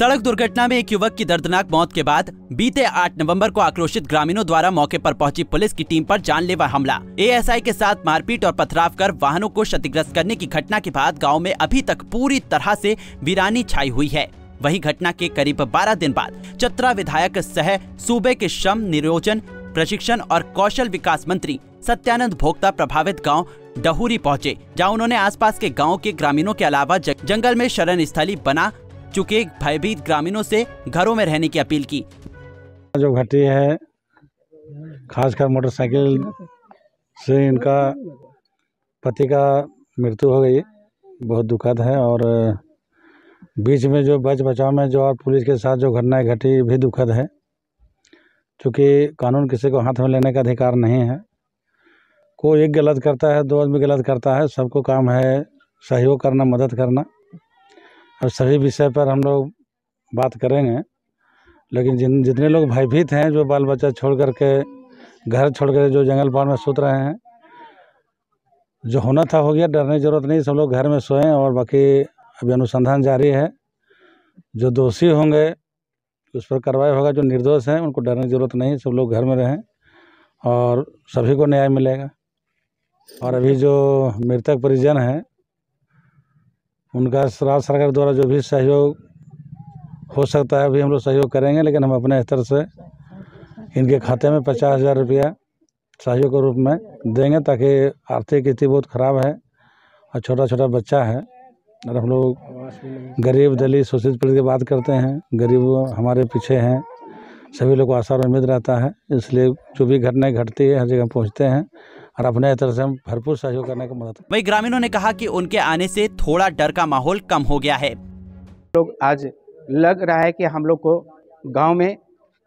सड़क दुर्घटना में एक युवक की दर्दनाक मौत के बाद बीते 8 नवंबर को आक्रोशित ग्रामीणों द्वारा मौके पर पहुंची पुलिस की टीम पर जानलेवा हमला एएसआई के साथ मारपीट और पथराव कर वाहनों को क्षतिग्रस्त करने की घटना के बाद गाँव में अभी तक पूरी तरह ऐसी वीरानी छाई हुई है वही घटना के करीब बारह दिन बाद चतरा विधायक सह सूबे के श्रम नियोजन प्रशिक्षण और कौशल विकास मंत्री सत्यानंद भोक्ता प्रभावित गांव डहूरी पहुंचे जहां उन्होंने आसपास के गांव के ग्रामीणों के अलावा जंगल में शरण स्थली बना चुके भयभीत ग्रामीणों से घरों में रहने की अपील की जो घटी है खासकर मोटरसाइकिल से इनका पति का मृत्यु हो गई बहुत दुखद है और बीच में जो बच बचाव में जो और पुलिस के साथ जो घटनाएं घटी भी दुखद है क्योंकि कानून किसी को हाथ में लेने का अधिकार नहीं है कोई एक गलत करता है दो आदमी गलत करता है सबको काम है सहयोग करना मदद करना और सही विषय पर हम लोग बात करेंगे लेकिन जिन जितने लोग भयभीत हैं जो बाल बच्चा छोड़ कर के घर छोड़ कर जो जंगल पहाड़ में सूत रहे हैं जो होना था हो गया डरने की ज़रूरत नहीं सब लोग घर में सोएं और बाकी अभी अनुसंधान जारी है जो दोषी होंगे उस पर कार्रवाई होगा जो निर्दोष हैं उनको डरने की ज़रूरत नहीं सब लोग घर में रहें और सभी को न्याय मिलेगा और अभी जो मृतक परिजन हैं उनका राज्य सरकार द्वारा जो भी सहयोग हो सकता है अभी हम लोग सहयोग करेंगे लेकिन हम अपने स्तर से इनके खाते में पचास हज़ार रुपया सहयोग के रूप में देंगे ताकि आर्थिक स्थिति बहुत ख़राब है और छोटा छोटा बच्चा है और हम लोग गरीब दलित शोषित पीड़ित की बात करते हैं गरीब हमारे पीछे हैं सभी लोग को आशा और उम्मीद रहता है इसलिए जो भी घटनाएँ घटती है हर जगह पहुँचते हैं और अपने तरफ से हम भरपूर सहयोग करने की मदद वही ग्रामीणों ने कहा कि उनके आने से थोड़ा डर का माहौल कम हो गया है लोग आज लग रहा है कि हम लोग को गांव में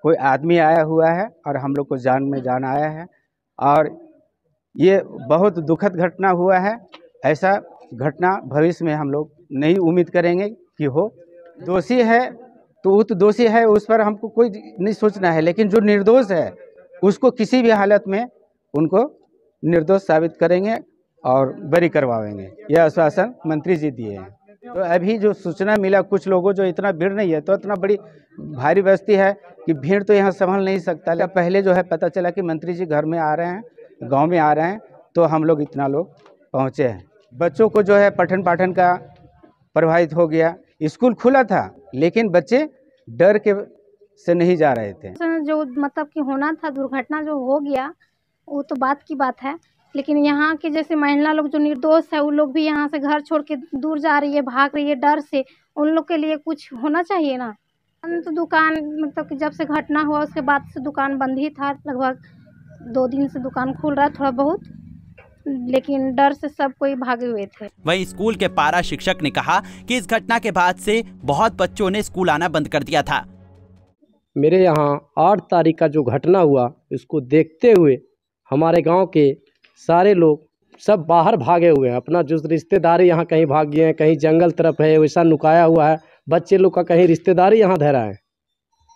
कोई आदमी आया हुआ है और हम लोग को जान में जान आया है और ये बहुत दुखद घटना हुआ है ऐसा घटना भविष्य में हम लोग नहीं उम्मीद करेंगे कि हो दोषी है तो वो तो दोषी है उस पर हमको कोई नहीं सोचना है लेकिन जो निर्दोष है उसको किसी भी हालत में उनको निर्दोष साबित करेंगे और बरी करवाएंगे यह आश्वासन मंत्री जी दिए हैं तो अभी जो सूचना मिला कुछ लोगों जो इतना भीड़ नहीं है तो इतना बड़ी भारी बस्ती है कि भीड़ तो यहाँ संभल नहीं सकता लेकिन पहले जो है पता चला कि मंत्री जी घर में आ रहे हैं गांव में आ रहे हैं तो हम लोग इतना लोग पहुँचे हैं बच्चों को जो है पठन पाठन का प्रभावित हो गया स्कूल खुला था लेकिन बच्चे डर के से नहीं जा रहे थे जो मतलब कि होना था दुर्घटना जो हो गया वो तो बात की बात है लेकिन यहाँ के जैसे महिला लोग जो निर्दोष है वो लोग भी यहाँ से घर छोड़ के दूर जा रही है भाग रही है डर से उन लोग के लिए कुछ होना चाहिए ना तो दुकान मतलब कि जब से घटना हुआ उसके बाद से दुकान बंद ही था लगभग दो दिन से दुकान खुल रहा थोड़ा बहुत लेकिन डर से सब कोई भागे हुए थे वहीं स्कूल के पारा शिक्षक ने कहा कि इस घटना के बाद से बहुत बच्चों ने स्कूल आना बंद कर दिया था मेरे यहाँ आठ तारीख का जो घटना हुआ इसको देखते हुए हमारे गाँव के सारे लोग सब बाहर भागे हुए हैं अपना जो रिश्तेदारी यहाँ कहीं भाग गए हैं कहीं जंगल तरफ है वैसा नुकाया हुआ है बच्चे लोग का कहीं रिश्तेदारी यहाँ धरा है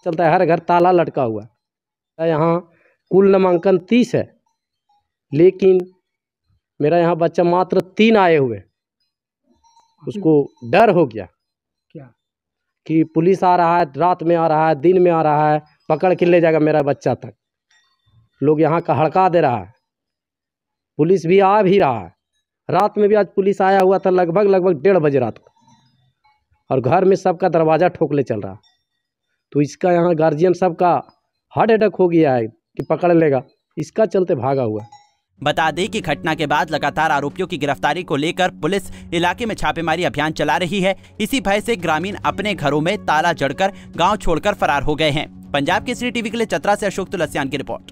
चलता है हर घर ताला लटका हुआ है यहाँ कुल नामांकन तीस है लेकिन मेरा यहाँ बच्चा मात्र तीन आए हुए उसको डर हो गया क्या कि पुलिस आ रहा है रात में आ रहा है दिन में आ रहा है पकड़ के ले जाएगा मेरा बच्चा तक लोग यहाँ का हड़का दे रहा है पुलिस भी आ भी रहा है रात में भी आज पुलिस आया हुआ था लगभग लगभग डेढ़ बजे रात को और घर में सबका दरवाज़ा ठोकले चल रहा तो इसका यहाँ गार्जियन सबका हार्ट अटैक हो गया है कि पकड़ लेगा इसका चलते भागा हुआ बता दें कि घटना के बाद लगातार आरोपियों की गिरफ्तारी को लेकर पुलिस इलाके में छापेमारी अभियान चला रही है इसी भय से ग्रामीण अपने घरों में ताला जड़कर गांव छोड़कर फरार हो गए हैं पंजाब के सी टीवी के लिए चतरा से अशोक तुलसियान की रिपोर्ट